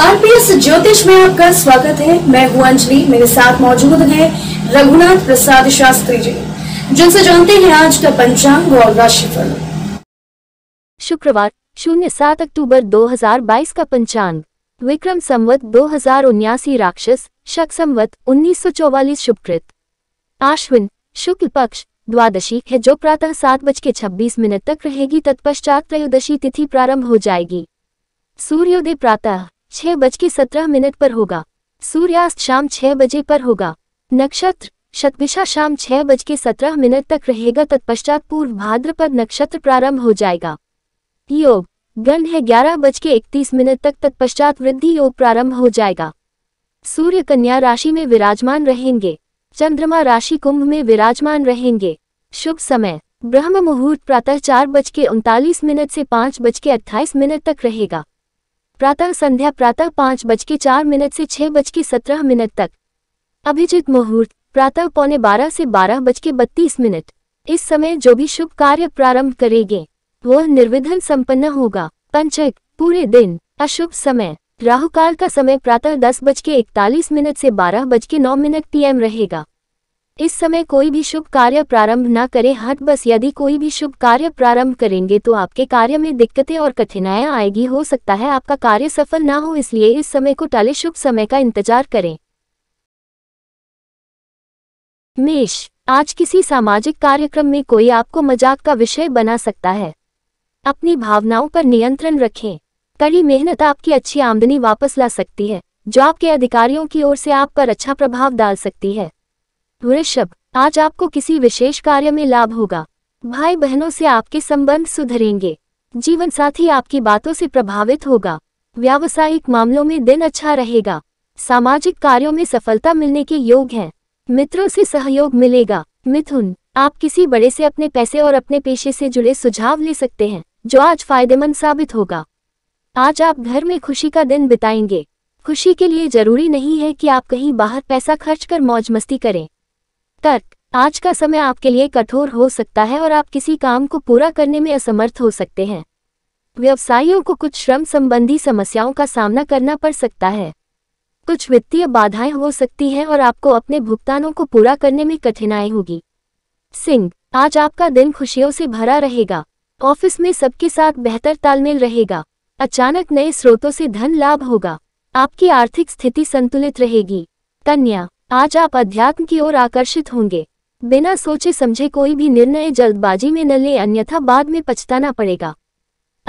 RPS ज्योतिष में आपका स्वागत है मैं हूं अंजलि मेरे साथ मौजूद है रघुनाथ प्रसाद शास्त्री जी जिनसे जानते हैं आज का पंचांग और राशिफल शुक्रवार शून्य सात अक्टूबर 2022 का पंचांग विक्रम संवत दो हजार उन्यासी राक्षस शक संवत उन्नीस सौ चौवालीस शुभकृत आश्विन शुक्ल पक्ष द्वादशी है जो प्रातः सात बज के छब्बीस मिनट तक रहेगी तत्पश्चात त्रयोदशी तिथि प्रारंभ हो जाएगी सूर्योदय प्रातः छह बज के सत्रह मिनट पर होगा सूर्यास्त शाम छह बजे पर होगा नक्षत्र शतभिषा शाम छह बज के सत्रह मिनट तक रहेगा तत्पश्चात पूर्व भाद्रपद नक्षत्र प्रारंभ हो जाएगा योग गण है ग्यारह बज के इकतीस मिनट तक तत्पश्चात वृद्धि योग प्रारंभ हो जाएगा सूर्य कन्या राशि में विराजमान रहेंगे चंद्रमा राशि कुंभ में विराजमान रहेंगे शुभ समय ब्रह्म मुहूर्त प्रातः चार बज के उनतालीस मिनट से पाँच बज के अट्ठाईस मिनट तक रहेगा प्रातः संध्या प्रातः पाँच बज के चार मिनट से छह बज के सत्रह मिनट तक अभिजित मुहूर्त प्रातः पौने बारह से बारह बज के बत्तीस मिनट इस समय जो भी शुभ कार्य प्रारंभ करेंगे वह निर्विधन संपन्न होगा पंचक पूरे दिन अशुभ समय राहुकाल का समय प्रातः दस बज के इकतालीस मिनट से बारह बज के नौ मिनट पीएम रहेगा इस समय कोई भी शुभ कार्य प्रारंभ न करें हट बस यदि कोई भी शुभ कार्य प्रारंभ करेंगे तो आपके कार्य में दिक्कतें और कठिनाइयां आएगी हो सकता है आपका कार्य सफल ना हो इसलिए इस समय को टाले शुभ समय का इंतजार करें मेष आज किसी सामाजिक कार्यक्रम में कोई आपको मजाक का विषय बना सकता है अपनी भावनाओं पर नियंत्रण रखें कड़ी मेहनत आपकी अच्छी आमदनी वापस ला सकती है जो आपके अधिकारियों की ओर से आप पर अच्छा प्रभाव डाल सकती है वृषभ आज आपको किसी विशेष कार्य में लाभ होगा भाई बहनों से आपके संबंध सुधरेंगे जीवन साथी आपकी बातों से प्रभावित होगा व्यावसायिक मामलों में दिन अच्छा रहेगा सामाजिक कार्यों में सफलता मिलने के योग हैं मित्रों से सहयोग मिलेगा मिथुन आप किसी बड़े से अपने पैसे और अपने पेशे से जुड़े सुझाव ले सकते हैं जो आज फायदेमंद साबित होगा आज आप घर में खुशी का दिन बिताएंगे खुशी के लिए जरूरी नहीं है कि आप कहीं बाहर पैसा खर्च कर मौज मस्ती करें तर्क आज का समय आपके लिए कठोर हो सकता है और आप किसी काम को पूरा करने में असमर्थ हो सकते हैं व्यवसायियों को कुछ श्रम संबंधी समस्याओं का सामना करना पड़ सकता है कुछ वित्तीय बाधाएं हो सकती हैं और आपको अपने भुगतानों को पूरा करने में कठिनाई होगी सिंह आज आपका दिन खुशियों से भरा रहेगा ऑफिस में सबके साथ बेहतर तालमेल रहेगा अचानक नए स्रोतों से धन लाभ होगा आपकी आर्थिक स्थिति संतुलित रहेगी कन्या आज आप अध्यात्म की ओर आकर्षित होंगे बिना सोचे समझे कोई भी निर्णय जल्दबाजी में न ले अन्यथा बाद में पछताना पड़ेगा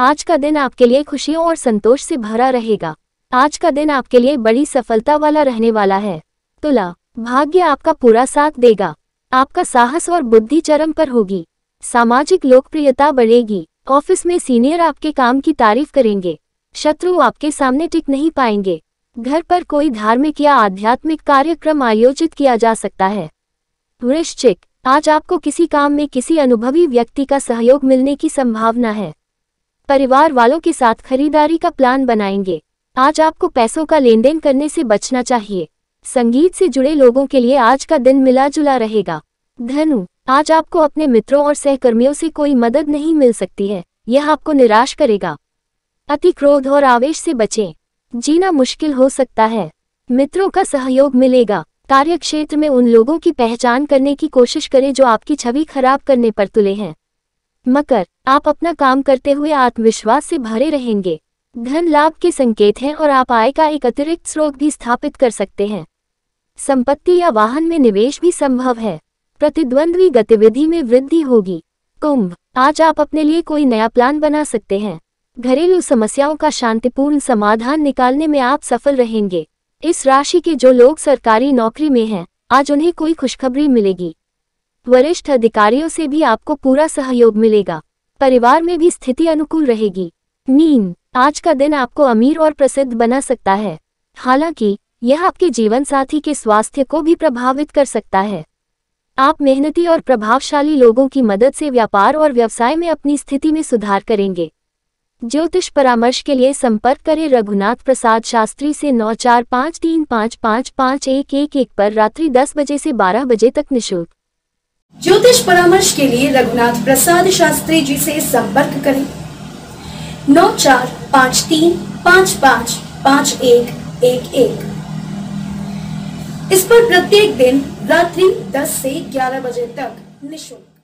आज का दिन आपके लिए खुशियों और संतोष से भरा रहेगा आज का दिन आपके लिए बड़ी सफलता वाला रहने वाला है तुला भाग्य आपका पूरा साथ देगा आपका साहस और बुद्धि चरम पर होगी सामाजिक लोकप्रियता बढ़ेगी ऑफिस में सीनियर आपके काम की तारीफ करेंगे शत्रु आपके सामने टिक नहीं पाएंगे घर पर कोई धार्मिक या आध्यात्मिक कार्यक्रम आयोजित किया जा सकता है वृश्चिक आज आपको किसी काम में किसी अनुभवी व्यक्ति का सहयोग मिलने की संभावना है परिवार वालों के साथ खरीदारी का प्लान बनाएंगे आज आपको पैसों का लेन देन करने से बचना चाहिए संगीत से जुड़े लोगों के लिए आज का दिन मिला जुला रहेगा धनु आज आपको अपने मित्रों और सहकर्मियों से कोई मदद नहीं मिल सकती है यह आपको निराश करेगा अति क्रोध और आवेश से बचें जीना मुश्किल हो सकता है मित्रों का सहयोग मिलेगा कार्यक्षेत्र में उन लोगों की पहचान करने की कोशिश करें जो आपकी छवि खराब करने पर तुले हैं मकर आप अपना काम करते हुए आत्मविश्वास से भरे रहेंगे धन लाभ के संकेत हैं और आप आय का एक अतिरिक्त स्रोत भी स्थापित कर सकते हैं संपत्ति या वाहन में निवेश भी संभव है प्रतिद्वंद्वी गतिविधि में वृद्धि होगी कुंभ आज आप अपने लिए कोई नया प्लान बना सकते हैं घरेलू समस्याओं का शांतिपूर्ण समाधान निकालने में आप सफल रहेंगे इस राशि के जो लोग सरकारी नौकरी में हैं आज उन्हें कोई खुशखबरी मिलेगी वरिष्ठ अधिकारियों से भी आपको पूरा सहयोग मिलेगा परिवार में भी स्थिति अनुकूल रहेगी मीन आज का दिन आपको अमीर और प्रसिद्ध बना सकता है हालांकि यह आपके जीवन साथी के स्वास्थ्य को भी प्रभावित कर सकता है आप मेहनती और प्रभावशाली लोगों की मदद से व्यापार और व्यवसाय में अपनी स्थिति में सुधार करेंगे ज्योतिष परामर्श के लिए संपर्क करें रघुनाथ प्रसाद शास्त्री से नौ चार पाँच तीन पाँच पाँच पाँच एक एक एक पर रात्रि दस बजे से बारह बजे तक निशुल्क ज्योतिष परामर्श के लिए रघुनाथ प्रसाद शास्त्री जी से संपर्क करें नौ चार पाँच तीन पाँच पाँच पाँच एक एक एक इस पर प्रत्येक दिन रात्रि दस से ग्यारह बजे तक निशुल्क